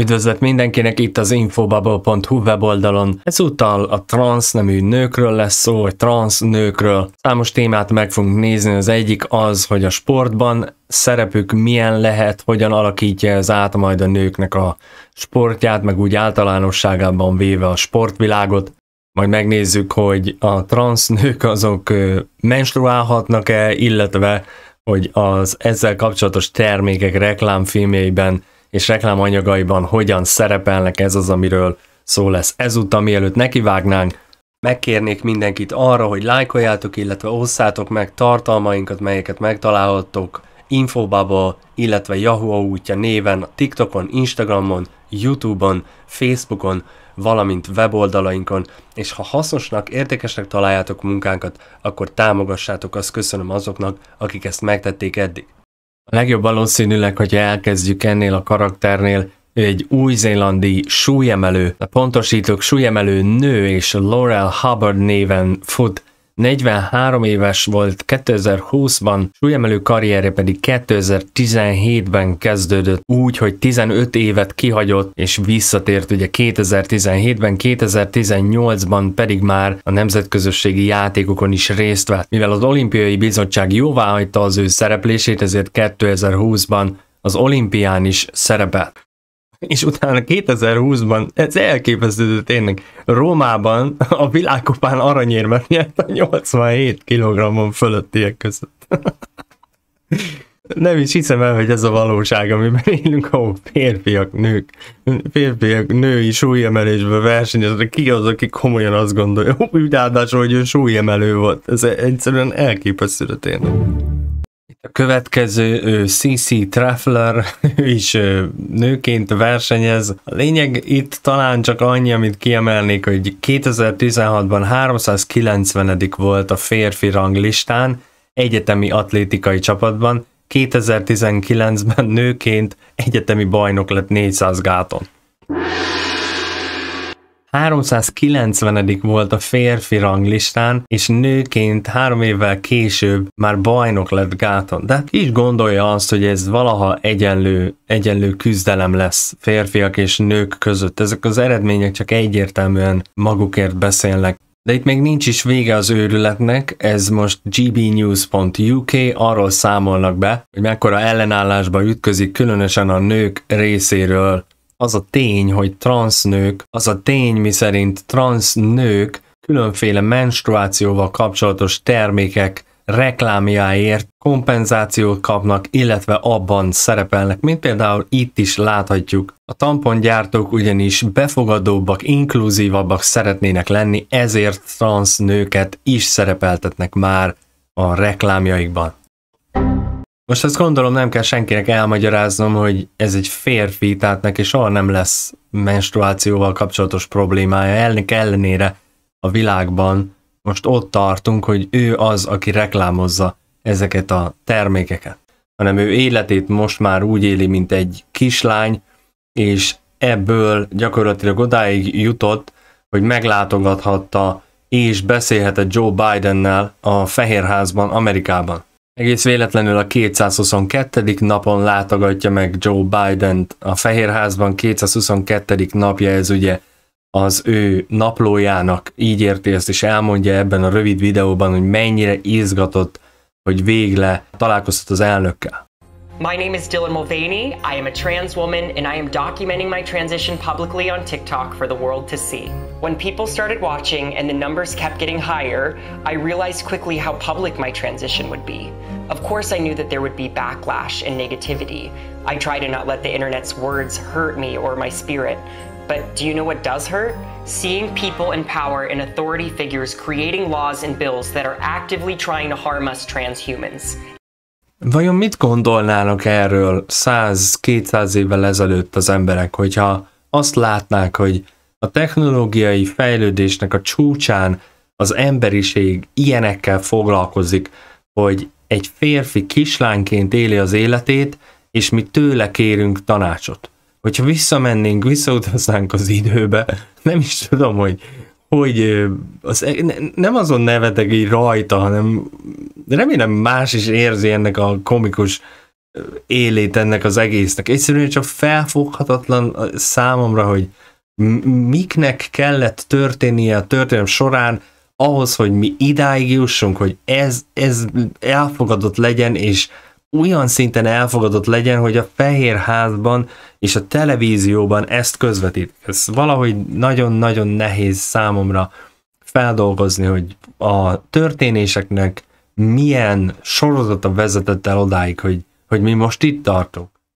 Üdvözlet mindenkinek itt az infobubble.hu weboldalon. Ezúttal a trans nemű nőkről lesz szó, vagy trans nőkről. Számos témát meg fogunk nézni, az egyik az, hogy a sportban szerepük milyen lehet, hogyan alakítja ez át majd a nőknek a sportját, meg úgy általánosságában véve a sportvilágot. Majd megnézzük, hogy a trans nők azok menstruálhatnak-e, illetve hogy az ezzel kapcsolatos termékek reklámfilmjeiben és reklámanyagaiban hogyan szerepelnek, ez az, amiről szó lesz ezúttal, mielőtt nekivágnánk. Megkérnék mindenkit arra, hogy lájkoljátok, illetve osszátok meg tartalmainkat, melyeket megtalálhattok Infobubble, illetve Yahoo útja néven, TikTokon, Instagramon, Youtube-on, Facebookon, valamint weboldalainkon, és ha hasznosnak, értékesnek találjátok munkánkat, akkor támogassátok, azt köszönöm azoknak, akik ezt megtették eddig. A legjobb valószínűleg, hogyha elkezdjük ennél a karakternél egy új-zélandi súlyemelő, a pontosítók súlyemelő nő és Laurel Hubbard néven fut 43 éves volt 2020-ban, súlyemelő karrierje pedig 2017-ben kezdődött úgy, hogy 15 évet kihagyott, és visszatért ugye 2017-ben, 2018-ban pedig már a nemzetközösségi játékokon is részt vett. Mivel az olimpiai bizottság jóváhagyta az ő szereplését, ezért 2020-ban az olimpián is szerepelt és utána 2020-ban, ez elképesztő tényleg, Rómában a világkupán aranyérmet nyert a 87 kg fölöttiek között. Nem is hiszem el, hogy ez a valóság, amiben élünk, ahol férfiak, nők, férfiak, női súlyemelésbe versenyeznek. Ki az, aki komolyan azt gondolja, úgy ráadásul, hogy ő súlyemelő volt. Ez egyszerűen elképesztő tényleg. A következő ő CC Treffler, ő is ő nőként versenyez. A lényeg itt talán csak annyi, amit kiemelnék, hogy 2016-ban 390 volt a férfi ranglistán, egyetemi atlétikai csapatban, 2019-ben nőként egyetemi bajnok lett 400 gáton. 390 volt a férfi ranglistán, és nőként három évvel később már bajnok lett Gáton. De hát is gondolja azt, hogy ez valaha egyenlő, egyenlő küzdelem lesz férfiak és nők között. Ezek az eredmények csak egyértelműen magukért beszélnek. De itt még nincs is vége az őrületnek, ez most gbnews.uk arról számolnak be, hogy mekkora ellenállásba ütközik különösen a nők részéről az a tény, hogy transznők, az a tény, miszerint transznők különféle menstruációval kapcsolatos termékek reklámjáért kompenzációt kapnak, illetve abban szerepelnek, mint például itt is láthatjuk. A tampongyártók ugyanis befogadóbbak, inkluzívabbak szeretnének lenni, ezért transznőket is szerepeltetnek már a reklámjaikban. Most ezt gondolom nem kell senkinek elmagyaráznom, hogy ez egy férfi, tehát neki soha nem lesz menstruációval kapcsolatos problémája. Ennek ellenére a világban most ott tartunk, hogy ő az, aki reklámozza ezeket a termékeket. Hanem ő életét most már úgy éli, mint egy kislány, és ebből gyakorlatilag odáig jutott, hogy meglátogathatta és beszélhetett Joe Bidennel a Fehérházban, Amerikában. Egész véletlenül a 222. napon látogatja meg Joe biden a Fehérházban, 222. napja ez ugye az ő naplójának, így érti ezt, és elmondja ebben a rövid videóban, hogy mennyire izgatott, hogy végle találkozott az elnökkel. My name is Dylan Mulvaney. I am a trans woman and I am documenting my transition publicly on TikTok for the world to see. When people started watching and the numbers kept getting higher, I realized quickly how public my transition would be. Of course, I knew that there would be backlash and negativity. I try to not let the internet's words hurt me or my spirit. But do you know what does hurt? Seeing people in power and authority figures creating laws and bills that are actively trying to harm us trans humans. Vajon mit gondolnának erről 100-200 évvel ezelőtt az emberek, hogyha azt látnák, hogy a technológiai fejlődésnek a csúcsán az emberiség ilyenekkel foglalkozik, hogy egy férfi kislányként éli az életét, és mi tőle kérünk tanácsot. Hogyha visszamennénk, visszautaznánk az időbe, nem is tudom, hogy hogy az, e- nem azon nevetek így rajta, hanem remélem más is érzi ennek a komikus élét ennek az egésznek. Egyszerűen csak felfoghatatlan számomra, hogy miknek kellett történnie a történelem során ahhoz, hogy mi idáig jussunk, hogy ez, ez elfogadott legyen, és olyan szinten elfogadott legyen, hogy a fehér házban és a televízióban ezt közvetít. Ez valahogy nagyon-nagyon nehéz számomra feldolgozni, hogy a történéseknek milyen sorozata vezetett el odáig, hogy, hogy mi most itt tartunk.